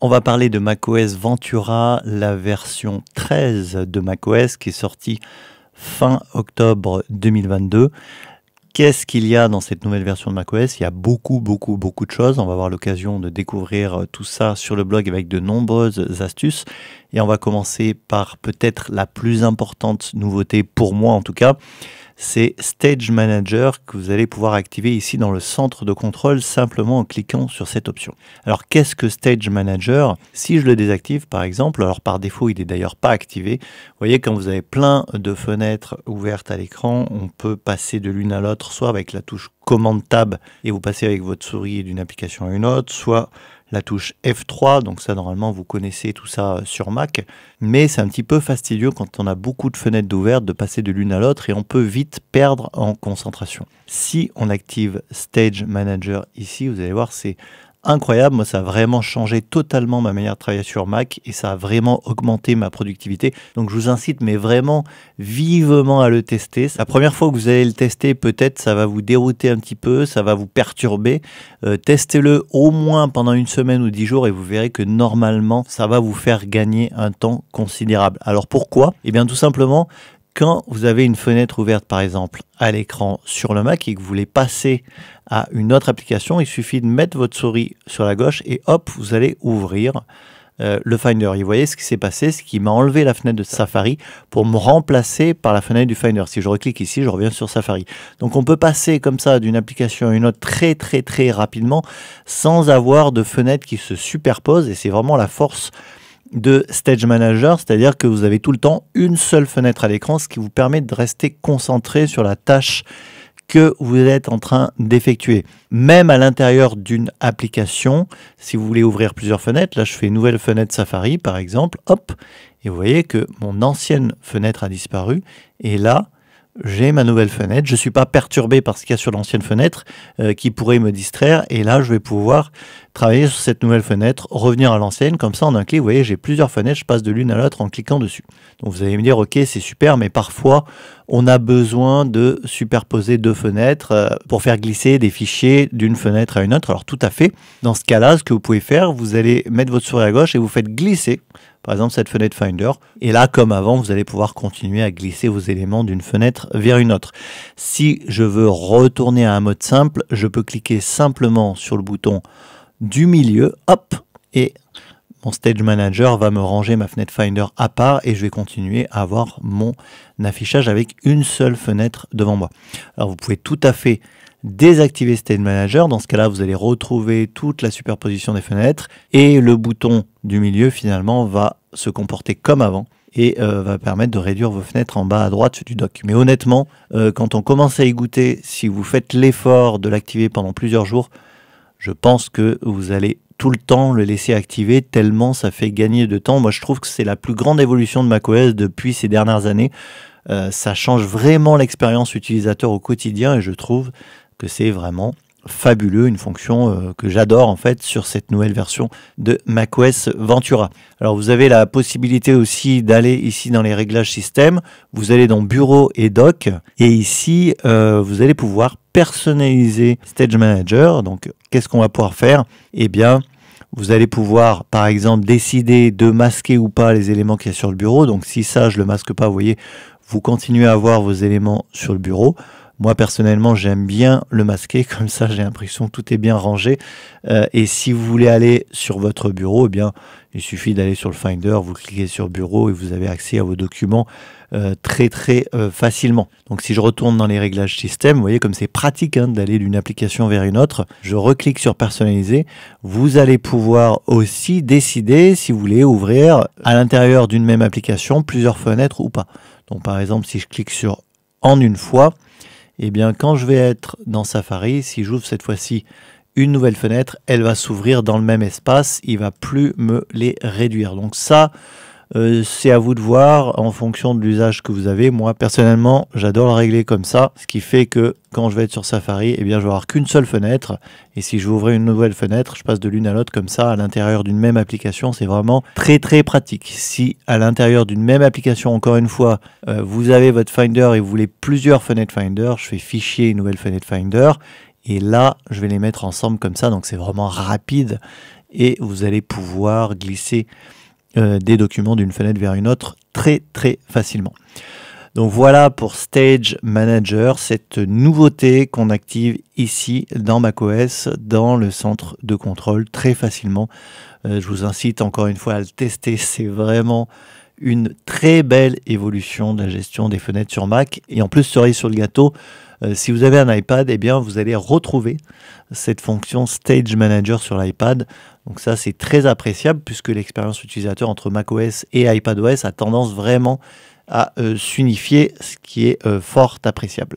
On va parler de macOS Ventura, la version 13 de macOS qui est sortie fin octobre 2022. Qu'est-ce qu'il y a dans cette nouvelle version de macOS Il y a beaucoup, beaucoup, beaucoup de choses. On va avoir l'occasion de découvrir euh, tout ça sur le blog avec de nombreuses astuces. Et on va commencer par peut-être la plus importante nouveauté pour moi en tout cas, c'est Stage Manager que vous allez pouvoir activer ici dans le centre de contrôle simplement en cliquant sur cette option. Alors qu'est-ce que Stage Manager Si je le désactive par exemple, alors par défaut il n'est d'ailleurs pas activé, vous voyez quand vous avez plein de fenêtres ouvertes à l'écran, on peut passer de l'une à l'autre, soit avec la touche commande tab et vous passez avec votre souris d'une application à une autre, soit la touche F3, donc ça normalement vous connaissez tout ça euh, sur Mac, mais c'est un petit peu fastidieux quand on a beaucoup de fenêtres ouvertes de passer de l'une à l'autre et on peut vite perdre en concentration. Si on active Stage Manager ici, vous allez voir c'est incroyable. Moi, ça a vraiment changé totalement ma manière de travailler sur Mac et ça a vraiment augmenté ma productivité. Donc, je vous incite, mais vraiment vivement à le tester. La première fois que vous allez le tester, peut-être ça va vous dérouter un petit peu, ça va vous perturber. Euh, testez-le au moins pendant une semaine ou dix jours et vous verrez que normalement, ça va vous faire gagner un temps considérable. Alors, pourquoi Eh bien, tout simplement, quand vous avez une fenêtre ouverte par exemple à l'écran sur le Mac et que vous voulez passer à une autre application, il suffit de mettre votre souris sur la gauche et hop, vous allez ouvrir euh, le Finder. Et vous voyez ce qui s'est passé, ce qui m'a enlevé la fenêtre de Safari pour me remplacer par la fenêtre du Finder. Si je reclique ici, je reviens sur Safari. Donc on peut passer comme ça d'une application à une autre très très très rapidement sans avoir de fenêtre qui se superposent et c'est vraiment la force de stage manager, c'est-à-dire que vous avez tout le temps une seule fenêtre à l'écran, ce qui vous permet de rester concentré sur la tâche que vous êtes en train d'effectuer. Même à l'intérieur d'une application, si vous voulez ouvrir plusieurs fenêtres, là je fais une nouvelle fenêtre Safari par exemple, hop, et vous voyez que mon ancienne fenêtre a disparu, et là, j'ai ma nouvelle fenêtre, je ne suis pas perturbé par ce qu'il y a sur l'ancienne fenêtre euh, qui pourrait me distraire, et là je vais pouvoir travailler sur cette nouvelle fenêtre, revenir à l'ancienne, comme ça en un clic, vous voyez, j'ai plusieurs fenêtres, je passe de l'une à l'autre en cliquant dessus. Donc vous allez me dire, ok, c'est super, mais parfois on a besoin de superposer deux fenêtres euh, pour faire glisser des fichiers d'une fenêtre à une autre. Alors tout à fait, dans ce cas-là, ce que vous pouvez faire, vous allez mettre votre souris à gauche et vous faites glisser par exemple cette fenêtre Finder. Et là, comme avant, vous allez pouvoir continuer à glisser vos éléments d'une fenêtre vers une autre. Si je veux retourner à un mode simple, je peux cliquer simplement sur le bouton du milieu, hop, et mon stage manager va me ranger ma fenêtre Finder à part et je vais continuer à avoir mon affichage avec une seule fenêtre devant moi. Alors vous pouvez tout à fait désactiver Stage Manager. Dans ce cas-là, vous allez retrouver toute la superposition des fenêtres et le bouton du milieu finalement va se comporter comme avant et euh, va permettre de réduire vos fenêtres en bas à droite du dock. Mais honnêtement, euh, quand on commence à y goûter, si vous faites l'effort de l'activer pendant plusieurs jours, je pense que vous allez tout le temps le laisser activer tellement ça fait gagner de temps. Moi, je trouve que c'est la plus grande évolution de macOS depuis ces dernières années. Euh, ça change vraiment l'expérience utilisateur au quotidien et je trouve que c'est vraiment fabuleux, une fonction euh, que j'adore en fait sur cette nouvelle version de macOS Ventura. Alors vous avez la possibilité aussi d'aller ici dans les réglages système, vous allez dans bureau et doc et ici euh, vous allez pouvoir personnaliser Stage Manager. Donc qu'est-ce qu'on va pouvoir faire Eh bien vous allez pouvoir, par exemple, décider de masquer ou pas les éléments qu'il y a sur le bureau. Donc, si ça, je le masque pas, vous voyez, vous continuez à avoir vos éléments sur le bureau. Moi personnellement, j'aime bien le masquer, comme ça j'ai l'impression que tout est bien rangé. Euh, et si vous voulez aller sur votre bureau, eh bien, il suffit d'aller sur le Finder, vous cliquez sur bureau et vous avez accès à vos documents euh, très très euh, facilement. Donc si je retourne dans les réglages système, vous voyez comme c'est pratique hein, d'aller d'une application vers une autre, je reclique sur personnaliser, vous allez pouvoir aussi décider si vous voulez ouvrir à l'intérieur d'une même application plusieurs fenêtres ou pas. Donc par exemple si je clique sur en une fois, eh bien quand je vais être dans Safari, si j'ouvre cette fois-ci une nouvelle fenêtre, elle va s'ouvrir dans le même espace, il va plus me les réduire. Donc ça, euh, c'est à vous de voir en fonction de l'usage que vous avez. Moi, personnellement, j'adore le régler comme ça, ce qui fait que quand je vais être sur Safari, eh bien, je vais avoir qu'une seule fenêtre. Et si je ouvrir une nouvelle fenêtre, je passe de l'une à l'autre comme ça à l'intérieur d'une même application. C'est vraiment très très pratique. Si à l'intérieur d'une même application, encore une fois, euh, vous avez votre Finder et vous voulez plusieurs fenêtres Finder, je fais Fichier, nouvelle fenêtre Finder. Et là, je vais les mettre ensemble comme ça. Donc c'est vraiment rapide et vous allez pouvoir glisser euh, des documents d'une fenêtre vers une autre très très facilement. Donc voilà pour Stage Manager, cette nouveauté qu'on active ici dans macOS, dans le centre de contrôle très facilement. Euh, je vous incite encore une fois à le tester, c'est vraiment une très belle évolution de la gestion des fenêtres sur Mac. Et en plus, cerise sur le gâteau, euh, si vous avez un iPad, eh bien, vous allez retrouver cette fonction Stage Manager sur l'iPad. Donc ça, c'est très appréciable puisque l'expérience utilisateur entre macOS et iPadOS a tendance vraiment à euh, s'unifier, ce qui est euh, fort appréciable.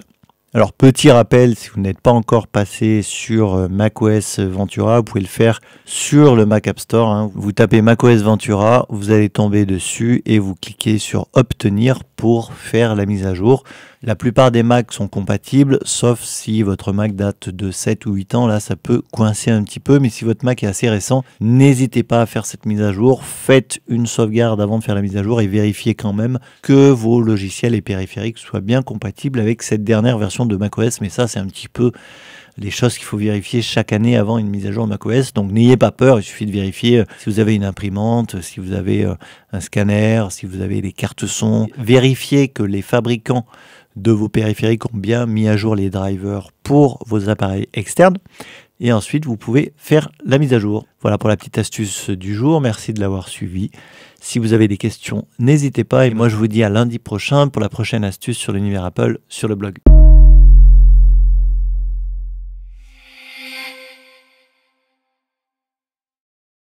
Alors petit rappel, si vous n'êtes pas encore passé sur macOS Ventura, vous pouvez le faire sur le Mac App Store. Hein. Vous tapez macOS Ventura, vous allez tomber dessus et vous cliquez sur Obtenir pour faire la mise à jour. La plupart des Macs sont compatibles, sauf si votre Mac date de 7 ou 8 ans, là ça peut coincer un petit peu, mais si votre Mac est assez récent, n'hésitez pas à faire cette mise à jour, faites une sauvegarde avant de faire la mise à jour et vérifiez quand même que vos logiciels et périphériques soient bien compatibles avec cette dernière version de macOS, mais ça c'est un petit peu les choses qu'il faut vérifier chaque année avant une mise à jour macOS. Donc n'ayez pas peur, il suffit de vérifier euh, si vous avez une imprimante, si vous avez euh, un scanner, si vous avez des cartes son. Vérifiez que les fabricants de vos périphériques ont bien mis à jour les drivers pour vos appareils externes. Et ensuite, vous pouvez faire la mise à jour. Voilà pour la petite astuce du jour. Merci de l'avoir suivi. Si vous avez des questions, n'hésitez pas. Et moi, je vous dis à lundi prochain pour la prochaine astuce sur l'univers Apple sur le blog.